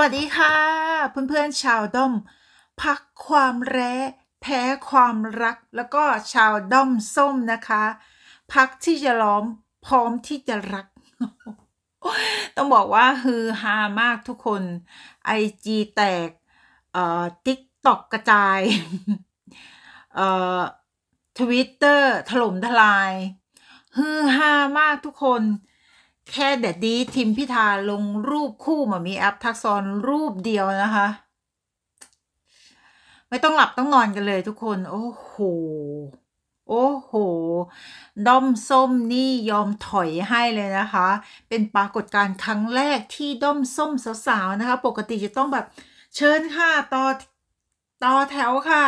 วัสดีค่ะเพื่อนๆชาวด้อมพักความแร้แพ้ความรักแล้วก็ชาวด้อมส้มนะคะ พักที่จะล้อมพร้อมที่จะรัก ต้องบอกว่าฮือฮามากทุกคนไอจีแตกเอ่อติ๊กตอกกระจายเอ่อทวิตเตอร์ถล่มทลาย ฮือฮามากทุกคนแค่แดดดีทิมพิธาลงรูปคู่มามีแอปทักซอนรูปเดียวนะคะ ไม่ต้องหลับต้องนอนกันเลยทุกคนโอ้โห โอ้โหด้อมส้มนี่ยอมถอยให้เลยนะคะ เป็นปรากฏการณ์ครั้งแรกที่ด้อมส้มสาวๆนะคะ ปกติจะต้อง แบบเชิญค่ะต่อต่อแถวค่ะ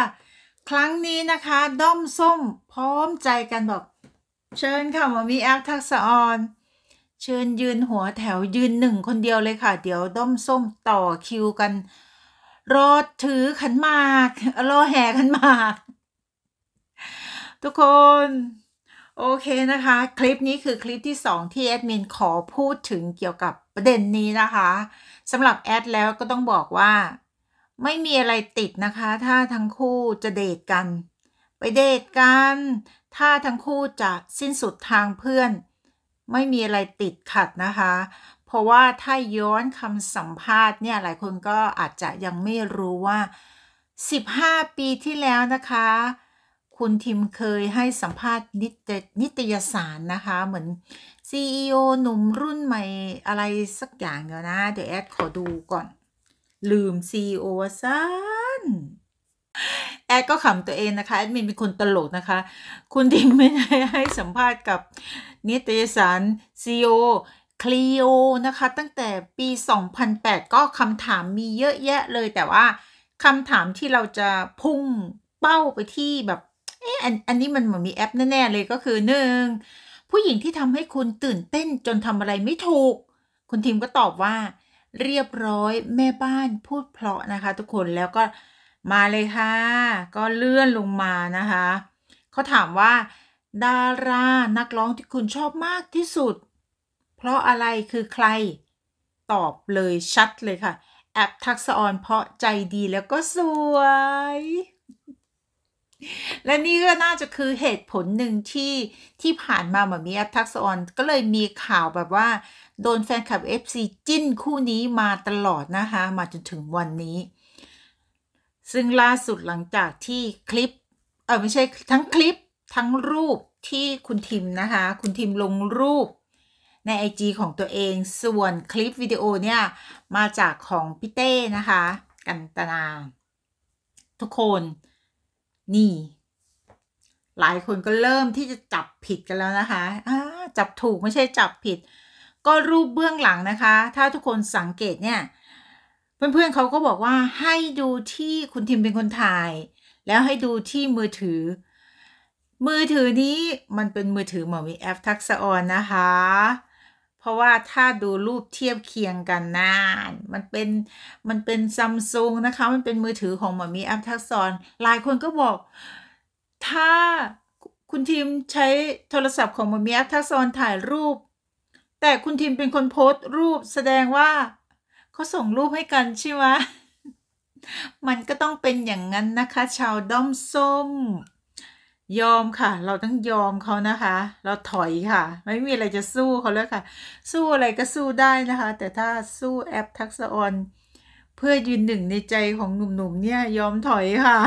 ครั้งนี้นะคะด้อมส้มพร้อมใจกันแบบเชิญค่ะมามีแอปทักซอนเชิญยืนหัวแถวยืนหนึ่งคนเดียวเลยค่ะ เดี๋ยวด้อมส้มต่อคิวกันรอถือขันมากรอแห่ขันมาก ทุกคน โอเคนะคะ คลิปนี้คือคลิปที่2ที่แอดมินขอพูดถึงเกี่ยวกับประเด็นนี้นะคะสำหรับแอดแล้วก็ต้องบอกว่า ไม่มีอะไรติดนะคะ ถ้าทั้งคู่จะเดทกัน ไปเดทกัน ถ้าทั้งคู่จะสิ้นสุดทางเพื่อนไม่มีอะไรติดขัดนะคะ เพราะว่าถ้าย้อนคำสัมภาษณ์เนี่ย หลายคนก็อาจจะยังไม่รู้ว่า 15 ปีที่แล้วนะคะ คุณทิมเคยให้สัมภาษณ์นิตยสารนะคะ เหมือน CEO หนุ่มรุ่นใหม่อะไรสักอย่างเดียวนะ เดี๋ยวแอดขอดูก่อน ลืม CEO ซะนแอดก็ขำตัวเองนะคะแอดมินเป็นคนตลกนะคะ คุณดิงไม่ได้ให้สัมภาษณ์กับ นิตยสารซีโอคลีโอนะคะ ตั้งแต่ปี 2008 ก็คำถามมีเยอะแยะเลย แต่ว่าคำถามที่เราจะพุ่งเป้าไปที่แบบเอออันอันนี้มันเหมือนมีแอปแน่ๆเลยก็คือหนึ่ง ผู้หญิงที่ทำให้คุณตื่นเต้นจนทำอะไรไม่ถูก คุณทีมก็ตอบว่า เรียบร้อยแม่บ้านพูดเพลาะนะคะ ทุกคนแล้วก็มาเลยค่ะก็เลื่อนลงมานะคะเขาถามว่า ดารานักร้องที่คุณชอบมากที่สุด เพราะอะไรคือใครตอบเลยชัดเลยค่ะ แอปทักษออนเพราะใจดีแล้วก็สวย และนี่ก็น่าจะคือเหตุผลหนึ่งที่ที่ผ่านมาเหมือนมีแอปทักษออนก็เลยมีข่าวแบบว่า โดนแฟนคลับ FC จิ้นคู่นี้มาตลอดนะคะ มาจนถึงวันนี้ซึ่งล่าสุดหลังจากที่คลิป เออไม่ใช่ทั้งคลิปทั้งรูปที่คุณทิมนะคะคุณทิมลงรูปในไอจของตัวเองส่วนคลิปวิดีโอเนี่ยมาจากของพี่เต้นะคะกันตนาทุกคน นี่หลายคนก็เริ่มที่จะจับผิดกันแล้วนะคะะจับถูกไม่ใช่จับผิด ก็รูปเบื้องหลังนะคะถ้าทุกคนสังเกตเนี่ยเพื่อนๆเขาก็บอกว่าให้ดูที่คุณทิมเป็นคนถ่ายแล้วให้ดูที่มือถือ มือถือนี้มันเป็นมือถือหมอมีแอปทักษะออน นะคะ เพราะว่าถ้าดูรูปเทียบเคียงกันนาน มันเป็นมันเป็นซัมซุงนะคะมันเป็นมือถือของหมอมีแอปทักษะออนหลายคนก็บอก ถ้าคุณทีมใช้โทรศัพท์ของหมอมีแอปทักษะออนถ่ายรูป แต่คุณทีมเป็นคนโพสต์รูปแสดงว่าขาส่งรูปให้กันใช่ไหมมันก็ต้องเป็นอย่างนั้นนะคะ ชาวด้อมส้ม ยอมค่ะ เราต้องยอมเขานะคะ เราถอยค่ะ ไม่มีอะไรจะสู้เขาแล้วค่ะ สู้อะไรก็สู้ได้นะคะ แต่ถ้าสู้แอปทักษะออนเพื่อยืนหนึ่งในใจของหนุ่มๆเนี่ย ยอมถอยค่ะ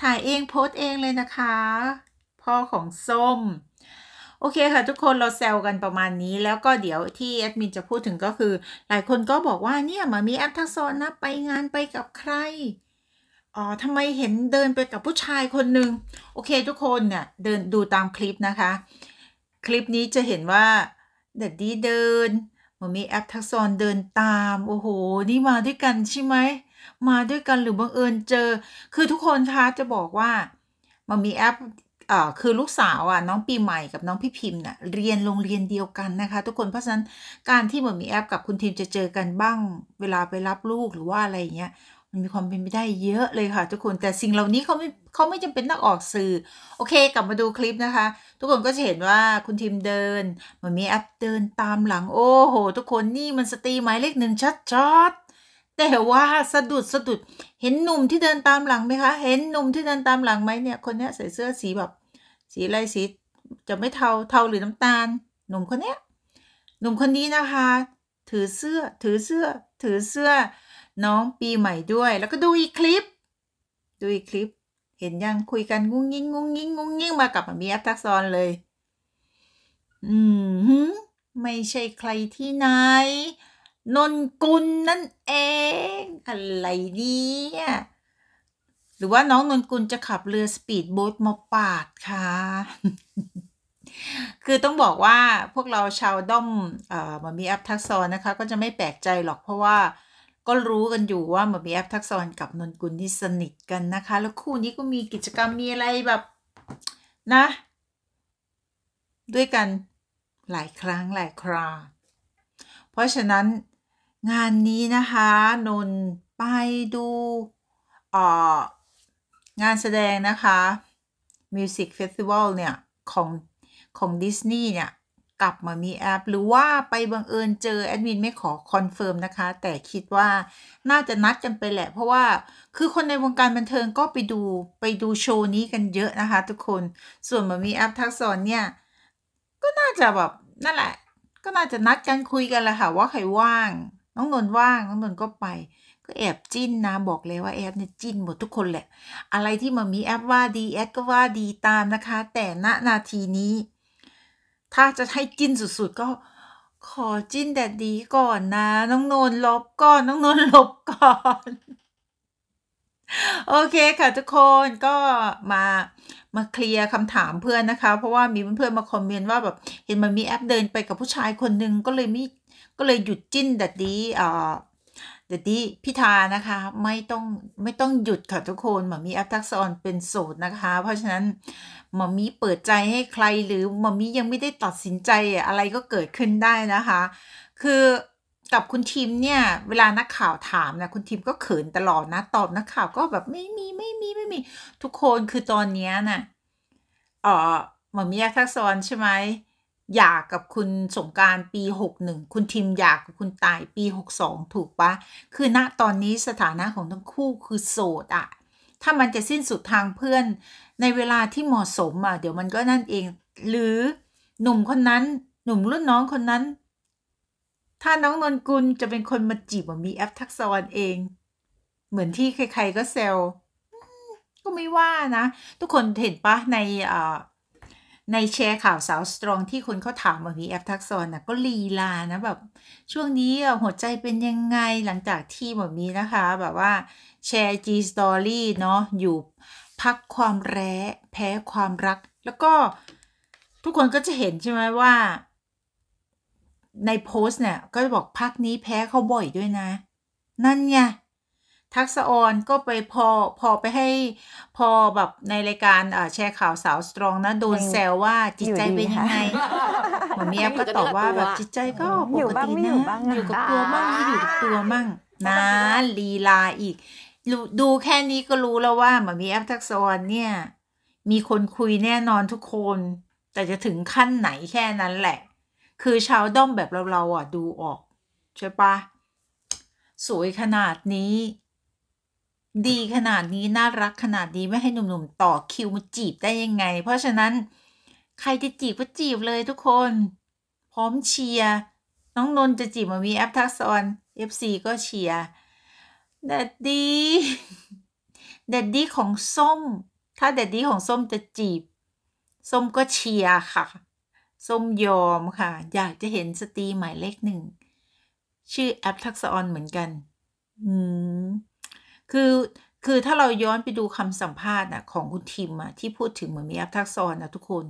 ถ่ายเองโพสเองเลยนะคะ พ่อของส้มโอเคค่ะทุกคนเราแซวกันประมาณนี้แล้วก็เดี๋ยวที่แอดมินจะพูดถึงก็คือหลายคนก็บอกว่าเนี่ยมามีแอปทักษอนนะไปงานไปกับใครอ๋อทำไมเห็นเดินไปกับผู้ชายคนหนึ่งโอเคทุกคนเนี่ยเดินดูตามคลิปนะคะ คลิปนี้จะเห็นว่าเด็ดดี้เดินมามีแอปทักซอนเดินตามโอ้โหนี่มาด้วยกันใช่ไหมมาด้วยกันหรือบังเอิญเจอ คือทุกคนคะจะบอกว่ามามีแอปคือลูกสาวอ่ะน้องปีใหม่กับน้องพี่พิมพ์น่ะเรียนโรงเรียนเดียวกันนะคะ ทุกคนเพราะฉะนั้นการที่เหมือนมีแอป กับคุณทีมจะเจอกันบ้าง เวลาไปรับลูกหรือว่าอะไรเงี้ย มันมีความเป็นไปได้เยอะเลยค่ะ ทุกคนแต่สิ่งเหล่านี้เขาไม่เขาไม่จำเป็นต้องออกสื่อโอเค กลับมาดูคลิปนะคะ ทุกคนก็จะเห็นว่าคุณทีมเดินเหมือนมีแอปเดินตามหลัง โอ้โหทุกคนนี่มันสตรีหมายเลขหนึ่งชัดชัดแต่ว่าสะดุดสะดุดเห็นหนุ่มที่เดินตามหลังไหมคะ เห็นหนุ่มที่เดินตามหลังไหมเนี่ยคนนี้ใส่เสื้อสีแบบ สีอะไรสีจะไม่เทาเทาหรือน้ำตาลหนุ่มคนเนี้ยหนุ่มคนนี้นะคะ ถือเสื้อถือเสื้อ ถือเสื้อ น้องปีใหม่ด้วย แล้วก็ดูอีกคลิป ดูอีกคลิปเห็นยังคุยกันงุ้งยิ้งงุ้งยิ้งงุ้งยิ้งมากับมีแอปทักซอนเลยอืมไม่ใช่ใครที่ไหนนนกุลนั่นเองอะไรเนี่ยหรือว่าน้องนนกุลจะขับเรือสปีดโบ๊ทมาปาดค่ะ คือต้องบอกว่าพวกเราชาวด้อมเออ่มามีแอปทักซอนนะคะ ก็จะไม่แปลกใจหรอกเพราะว่าก็รู้กันอยู่ว่ามามีแอปทักซอนกับนนกุลที่สนิทกันนะคะ แล้วคู่นี้ก็มีกิจกรรมมีอะไรแบบนะ ด้วยกันหลายครั้งหลายคราเพราะฉะนั้นงานนี้นะคะ นน ไปดูอองานแสดงนะคะมิวสิกเฟสติวัลเนี่ย ของ ของดิสนีย์เนี่ย กลับมามีแอป หรือว่าไปบังเอิญเจอแอดมินไม่ขอคอนเฟิร์มนะคะ แต่คิดว่าน่าจะนัดกันไปแหละ เพราะว่าคือคนในวงการบันเทิงก็ไปดูไปดูโชว์นี้กันเยอะนะคะ ทุกคนส่วนมามีแอปทักษอนเนี่ย ก็น่าจะแบบ นั่นแหละก็น่าจะนัดกันคุยกันแหละค่ะว่าใครว่างน้องนนว่างน้องนนก็ไปก็แอบจิ้นนะบอกเลยว่าแอปเนี่ยจิ้นหมดทุกคนแหละ อะไรที่มามีแอปว่าดีแอปก็ว่าดีตามนะคะแต่ณนาทีนี้ ถ้าจะให้จิ้นสุด ๆ ก็ ขอจิ้นแดดดีก่อนนะ น้องนนลบก่อนน้องนนลบก่อน โอเคค่ะทุกคนก็มามาเคลียร์คำถามเพื่อนนะคะเพราะว่ามีเพื่อนๆมาคอมเมนต์ว่าแบบเห็นมันมีแอปเดินไปกับผู้ชายคนหนึ่งก็เลยไม่ก็เลยหยุดจิ้นดัดดีอ่าดัดดีพิธานะคะ ไม่ต้องไม่ต้องหยุดค่ะ ทุกคนหมามีแอปทักษอนเป็นโสดนะคะ เพราะฉะนั้นหมามีเปิดใจให้ใครหรือหมามียังไม่ได้ตัดสินใจอะไรก็เกิดขึ้นได้นะคะ คือกับคุณทีมเนี่ย เวลานักข่าวถามนะคุณทีมก็เขินตลอดนะตอบนักข่าวก็แบบไม่มีไม่มีไม่มีทุกคนคือตอนเนี้ยนะ่ะเออหมอมีอปทักษรใช่ไหมหย่ากับคุณสงการปี 61 คุณทิมหย่ากับคุณตายปี 62 ถูกปะคือณตอนนี้สถานะของทั้งคู่คือโสดอะถ้ามันจะสิ้นสุดทางเพื่อนในเวลาที่เหมาะสมอะเดี๋ยวมันก็นั่นเอง หรือหนุ่มคนนั้นหนุ่มรุ่นน้องคนนั้น ถ้าน้องนนกุลจะเป็นคนมาจีบมีแอปทักษนเอง เหมือนที่ใครๆก็เซลก็ไม่ว่านะ ทุกคนเห็นปะในอ่าในแชร์ข่าวสาว สตรอง ที่คนเขาถามว่าพีแอฟทักซอนนะก็ลีลา นะ แบบ ช่วงนี้หัวใจเป็นยังไงหลังจากที่แบบนี้นะคะ แบบว่า แชร์จีสตอรี่เนาะ อยู่พักความแร้แพ้ความรัก แล้วก็ ทุกคนก็จะเห็น ใช่ไหมว่า ในโพสต์เนี่ยก็จะบอกพักนี้แพ้เขาบ่อยด้วยนะ นั่นไงทักษออนก็ไปพอพอไปให้พอแบบในรายการแชร์ข่าวสาวสตรองนะโดนแซวว่าจิตใจเป็นยังไงหมเมียก็ตอบว่าแบบจิตใจก็ปกตินะอยู่กับตัวมั่งอยู่กับตัวมั่ง นะลีลาอีก ดูแค่นี้ก็รู้แล้วว่าหมียทักษออนเนี่ย มีคนคุยแน่นอนทุกคน แต่จะถึงขั้นไหนแค่นั้นแหละ คือชาวด้อมแบบเราๆอ่ะดูออกใช่ปะสวยขนาดนี้ดีขนาดนี้น่ารักขนาดนี้ไม่ให้หนุ่มๆ ต่อคิวมาจีบได้ยังไงเพราะฉะนั้น ใครจะจีบก็จีบเลยทุกคน พร้อมเชียร์น้องนนจะจีบมามีแอปทักซอนเอฟซีก็เชียร์แดดดี้แดดดี้ของส้ม ถ้าแดดดี้ของส้มจะจีบ ส้มก็เชียร์ค่ะ ส้มยอมค่ะ อยากจะเห็นสตรีหมายเลขหนึ่งชื่อแอปทักซออนเหมือนกัน อืมคือ คือ ถ้าเราย้อนไปดูคำสัมภาษณ์นะของคุณทิมอะที่พูดถึงเหมือนมีอัพทักซอนนะทุกคน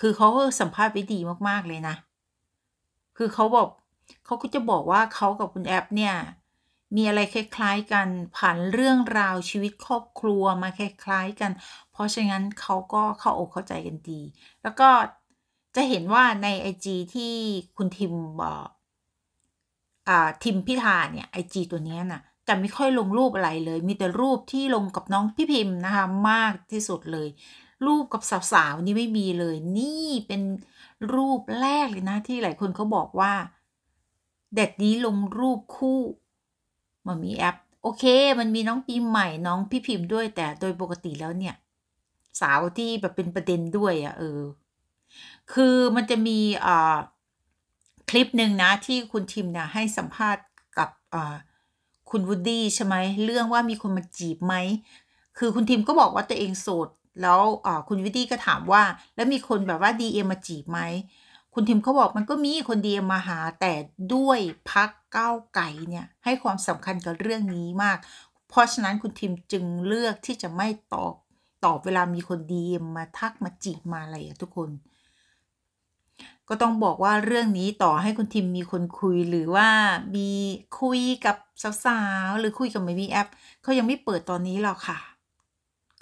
คือเขาก็สัมภาษณ์ไปดีมากๆเลยนะ คือเขาบอก เขาก็จะบอกว่าเขากับคุณแอปเนี่ย มีอะไรคล้ายๆกันผ่านเรื่องราวชีวิตครอบครัวมาคล้ายๆกัน เพราะฉะนั้นเขาก็เข้าอกเข้าใจกันดี แล้วก็จะเห็นว่าในไอจีที่คุณทิมบอกทิมพิธาเนี่ยไอจีตัวนี้นะ่ะแต่ไม่ค่อยลงรูปอะไรเลย มีแต่รูปที่ลงกับน้องพี่พิมพ์นะคะ มากที่สุดเลย รูปกับสาวๆนี่ไม่มีเลย นี่เป็นรูปแรกเลยนะ ที่หลายคนเขาบอกว่า เด็ดนี้ลงรูปคู่ มันมีแอป โอเคมันมีน้องปีใหม่น้องพี่พิมพ์ด้วยแต่โดยปกติแล้วเนี่ย สาวที่แบบเป็นประเด็นด้วยอะ่ะเออ คือมันจะมีอ่าคลิปหนึ่งนะที่คุณทิมเนี่ยให้สัมภาษณ์กับอ่าคุณวูดดี้ใช่ไหมเรื่องว่ามีคนมาจีบไหมคือคุณทิมก็บอกว่า ตัวเองโสด แล้วคุณวูดดี้ก็ถามว่าแล้วมีคนแบบว่าดีเอ็มมาจีบไหมคุณทิมเขาบอกมันก็มีคนดีเอ็มมาหาแต่ด้วยพักก้าวไก่เนี่ยให้ความสำคัญกับเรื่องนี้มาก เพราะฉะนั้นคุณทิมจึงเลือกที่จะไม่ตอบตอบเวลามีคนดีเอ็มมาทักมาจีบมาอะไรอะทุกคนก็ต้องบอกว่าเรื่องนี้ต่อให้คุณทิมมีคนคุยหรือว่ามีคุยกับสาวๆหรือคุยกับไม่มีแอป เขายังไม่เปิดตอนนี้หรอกค่ะ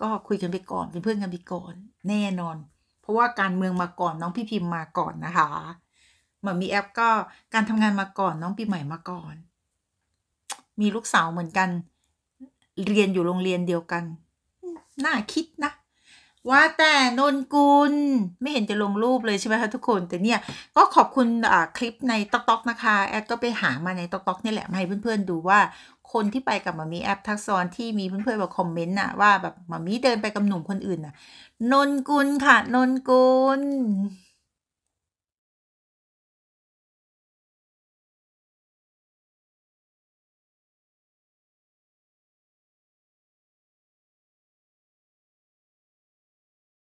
ก็คุยกันไปก่อน เป็นเพื่อนกันไปก่อน แน่นอน เพราะว่าการเมืองมาก่อนน้องพี่พิมพ์มาก่อนนะคะมามีแอปก็การทำงานมาก่อนน้องปีใหม่มาก่อน มีลูกสาวเหมือนกัน เรียนอยู่โรงเรียนเดียวกันน่าคิดนะว่าแต่ นนกุลไม่เห็นจะลงรูปเลยใช่ไหมคะทุกคน แต่เนี่ยก็ขอบคุณคลิปในต๊อกต๊อกนะคะ แอด ก็ไปหามาในต๊อกต๊อกนี่แหละมาให้เพื่อน ๆ ดูว่าคนที่ไปกับมามีแอปทักซอนที่มีเพื่อนๆมาคอมเมนต์น่ะว่า แบบมามีเดินไปกับหนุ่มคนอื่นน่ะนนกุลค่ะนนกุล